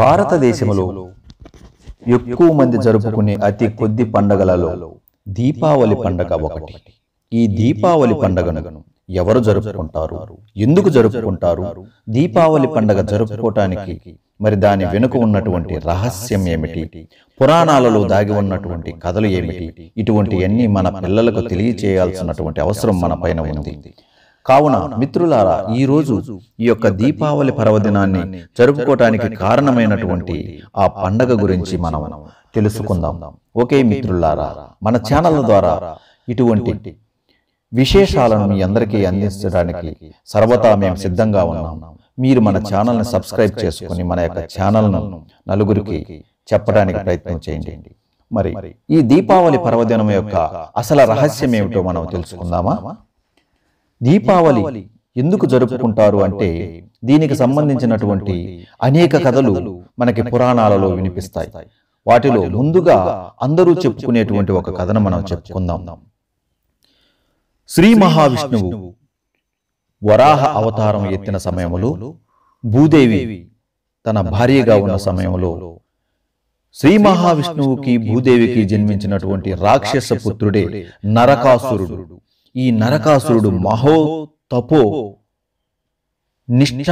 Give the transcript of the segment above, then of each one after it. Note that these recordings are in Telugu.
భారతదేశంలో ఎక్కువ మంది జరుపుకునే అతి కొద్ది పండగలలో దీపావళి పండగ ఒకటి ఈ దీపావళి పండగను ఎవరు జరుపుకుంటారు ఎందుకు జరుపుకుంటారు దీపావళి పండగ జరుపుకోవటానికి మరి దాని వెనుక ఉన్నటువంటి రహస్యం ఏమిటి పురాణాలలో దాగి ఉన్నటువంటి కథలు ఏమిటి ఇటువంటివన్నీ మన పిల్లలకు తెలియచేయాల్సినటువంటి అవసరం మన పైన ఉంది కావున మిత్రులారా ఈరోజు ఈ యొక్క దీపావళి పర్వదినాన్ని జరుపుకోవటానికి కారణమైనటువంటి ఆ పండగ గురించి మనం తెలుసుకుందాం ఓకే మిత్రులారా మన ఛానల్ ద్వారా ఇటువంటి విశేషాలను మీ అందరికీ అందించడానికి సర్వతా మేము సిద్ధంగా ఉన్నాం మీరు మన ఛానల్ని సబ్స్క్రైబ్ చేసుకుని మన యొక్క ఛానల్ను నలుగురికి చెప్పడానికి ప్రయత్నం చేయండి మరి ఈ దీపావళి పర్వదినం యొక్క అసలు రహస్యం ఏమిటో మనం తెలుసుకుందామా దీపావళి ఎందుకు జరుపుకుంటారు అంటే దీనికి సంబంధించినటువంటి అనేక కథలు మనకి పురాణాలలో వినిపిస్తాయి వాటిలో ముందుగా అందరూ చెప్పుకునేటువంటి ఒక కథను మనం చెప్పుకుందాం శ్రీ మహావిష్ణువు వరాహ అవతారం ఎత్తిన సమయంలో భూదేవి తన భార్యగా ఉన్న సమయంలో శ్రీ మహావిష్ణువుకి భూదేవికి జన్మించినటువంటి రాక్షస పుత్రుడే నరకాసురుడు ఈ నరకాసురుడు మహో తపో నిష్ఠ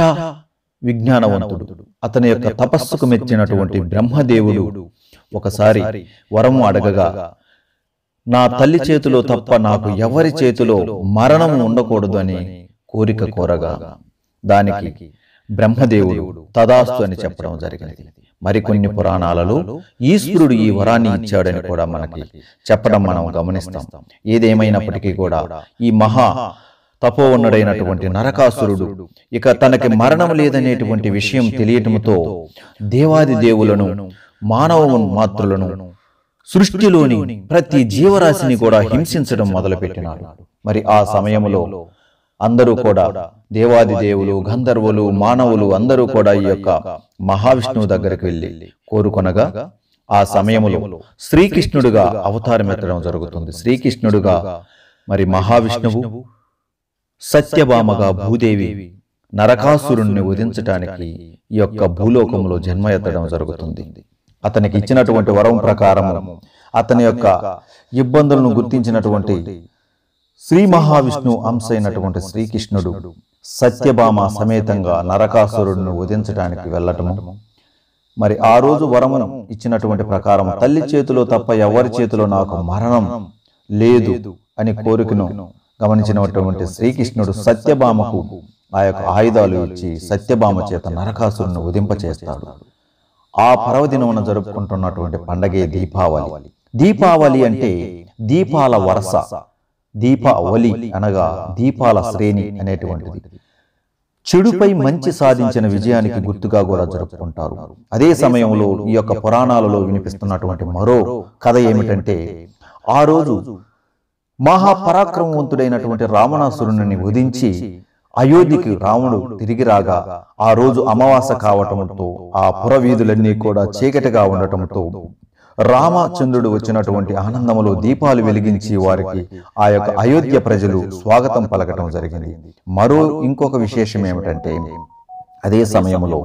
విజ్ఞానవంతుడు అతని యొక్క తపస్సుకు మెచ్చినటువంటి బ్రహ్మదేవుడు ఒకసారి వరం అడగగా నా తల్లి చేతిలో తప్ప నాకు ఎవరి చేతిలో మరణం ఉండకూడదు అని కోరిక కోరగా దానికి బ్రహ్మదేవుడు తదాస్తు అని చెప్పడం జరిగింది మరికొన్ని పురాణాలలో ఈశ్వరుడు ఈ వరాన్ని ఇచ్చాడని కూడా మనకి చెప్పడం మనం గమనిస్తాం ఏదేమైనప్పటికీ కూడా ఈ మహా తపోవన్నుడైనటువంటి నరకాసురుడు ఇక తనకి మరణం లేదనేటువంటి విషయం తెలియటంతో దేవాది దేవులను మానవ మాతృలను సృష్టిలోని ప్రతి జీవరాశిని కూడా హింసించడం మొదలుపెట్టినాడు మరి ఆ సమయంలో అందరూ కూడా దేవాది దేవులు గంధర్వులు మానవులు అందరూ కూడా ఈ యొక్క మహావిష్ణువు దగ్గరికి వెళ్ళి కోరుకొనగా ఆ సమయంలో శ్రీకృష్ణుడుగా అవతారం ఎత్తడం జరుగుతుంది శ్రీకృష్ణుడుగా మరి మహావిష్ణువు సత్యభామగా భూదేవి నరకాసురుణ్ణి వధించటానికి ఈ యొక్క భూలోకంలో జన్మ ఎత్తడం జరుగుతుంది అతనికి ఇచ్చినటువంటి వరం ప్రకారం అతని యొక్క ఇబ్బందులను గుర్తించినటువంటి శ్రీ మహావిష్ణువు అంశ అయినటువంటి శ్రీకృష్ణుడు సత్యభామ సమేతంగా నరకాసురుడిని వధించడానికి వెళ్ళటము మరి ఆ రోజు వరమును ఇచ్చినటువంటి ప్రకారం తల్లి చేతిలో తప్ప ఎవరి చేతిలో నాకు మరణం లేదు అని కోరికను గమనించినటువంటి శ్రీకృష్ణుడు సత్యభామకు ఆ యొక్క ఆయుధాలు ఇచ్చి సత్యభామ చేత నరకాసురుని ఉదింపచేస్తాడు ఆ పర్వదినమున జరుపుకుంటున్నటువంటి పండగే దీపావళి దీపావళి అంటే దీపాల వరస దీపావళి అనగా దీపాల శ్రేణి అనేటువంటిది చెడుపై మంచి సాధించిన విజయానికి గుర్తుగా కూడా జరుపుకుంటారు అదే సమయంలో ఈ యొక్క పురాణాలలో వినిపిస్తున్నటువంటి మరో కథ ఏమిటంటే ఆ రోజు మహాపరాక్రమవంతుడైనటువంటి రావణాసురుని వధించి అయోధ్యకి రాముడు తిరిగి రాగా ఆ రోజు అమావాస కావటంతో ఆ పురవీధులన్నీ కూడా చీకటిగా ఉండటంతో రామచంద్రుడు వచ్చినటువంటి ఆనందములో దీపాలు వెలిగించి వారికి ఆ యొక్క అయోధ్య ప్రజలు స్వాగతం పలకటం జరిగింది మరో ఇంకొక విశేషం ఏమిటంటే అదే సమయంలో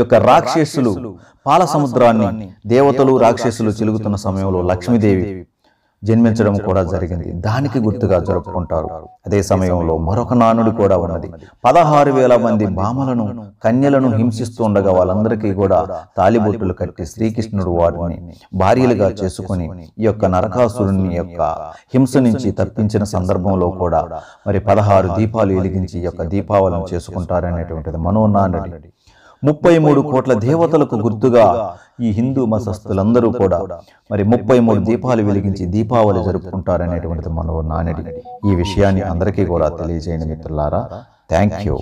యొక్క రాక్షసులు పాల సముద్రాన్ని దేవతలు రాక్షసులు చిలుగుతున్న సమయంలో లక్ష్మీదేవి జన్మించడం కూడా జరిగింది దానికి గుర్తుగా జరుపుకుంటారు అదే సమయంలో మరొక నానుడు కూడా ఉన్నది పదహారు వేల మంది భామలను కన్యలను హింసిస్తూ ఉండగా వాళ్ళందరికీ కూడా తాలిబొట్టులు కట్టి శ్రీకృష్ణుడు వారిని భార్యలుగా చేసుకుని ఈ యొక్క నరకాసురుని యొక్క హింస నుంచి తప్పించిన సందర్భంలో కూడా మరి పదహారు దీపాలు వెలిగించి ఈ యొక్క దీపావళిని చేసుకుంటారనేటువంటిది మనోనానుడి ముప్పై మూడు కోట్ల దేవతలకు గుర్తుగా ఈ హిందూ మతస్థులందరూ కూడా మరి ముప్పై మూడు దీపాలు వెలిగించి దీపావళి జరుపుకుంటారనేటువంటిది మన నానటి ఈ విషయాన్ని అందరికీ కూడా తెలియజేయండి మిత్రులారా థ్యాంక్ యూ